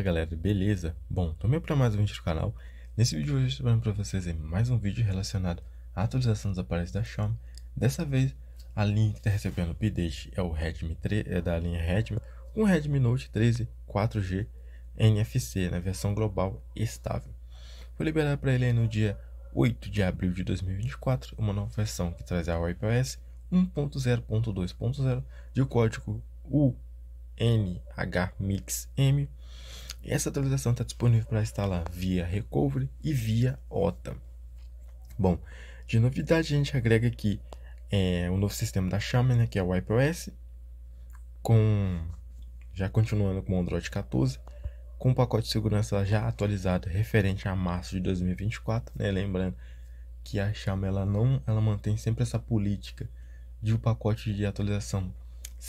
Fala galera, beleza? Bom, também para mais um vídeo do canal. Nesse vídeo hoje estou trazendo para vocês mais um vídeo relacionado à atualização dos aparelhos da Xiaomi. Dessa vez, a linha que está recebendo o update é o Redmi 3, é da linha Redmi, com o Redmi Note 13 4G NFC na versão global estável. Foi liberada para ele no dia 8 de abril de 2024, uma nova versão que traz a iOS 1.0.2.0 de código M essa atualização está disponível para instalar via Recovery e via OTA. Bom, de novidade a gente agrega aqui é, o novo sistema da né, que é o iPOS, com já continuando com o Android 14, com o pacote de segurança já atualizado referente a março de 2024, né? Lembrando que a Xiaomi ela não, ela mantém sempre essa política de o um pacote de atualização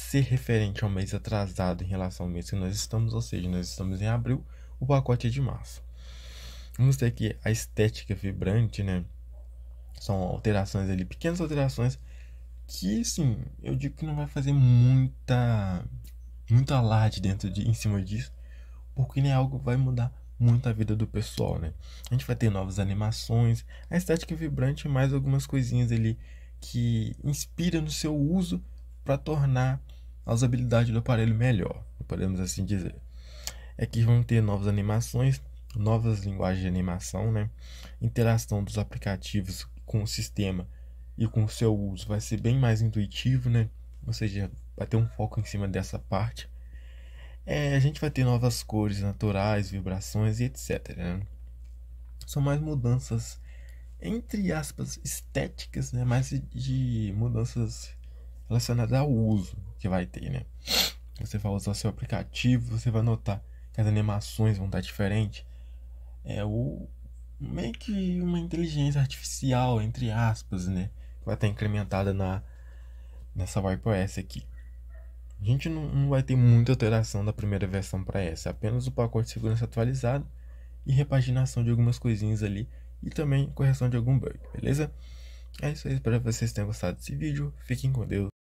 ser referente ao mês atrasado em relação ao mês que nós estamos, ou seja, nós estamos em abril, o pacote é de março. Vamos ter aqui a estética vibrante, né? São alterações ali, pequenas alterações que, sim, eu digo que não vai fazer muita muita alarde dentro de em cima disso, porque não é algo que vai mudar muito a vida do pessoal, né? A gente vai ter novas animações, a estética vibrante mais algumas coisinhas ali que inspira no seu uso para tornar a usabilidade do aparelho melhor, podemos assim dizer. É que vão ter novas animações, novas linguagens de animação, né? Interação dos aplicativos com o sistema e com o seu uso vai ser bem mais intuitivo, né? Ou seja, vai ter um foco em cima dessa parte. É, a gente vai ter novas cores naturais, vibrações e etc. Né? São mais mudanças, entre aspas, estéticas, né? mais de mudanças relacionada ao uso que vai ter, né? Você vai usar o seu aplicativo, você vai notar que as animações vão estar diferentes. É o meio que uma inteligência artificial, entre aspas, né? Vai estar incrementada na, nessa WiPOS aqui. A gente não, não, vai ter muita alteração da primeira versão para essa, é apenas o pacote de segurança atualizado e repaginação de algumas coisinhas ali e também correção de algum bug, beleza? É isso aí, espero que vocês tenham gostado desse vídeo. Fiquem com Deus.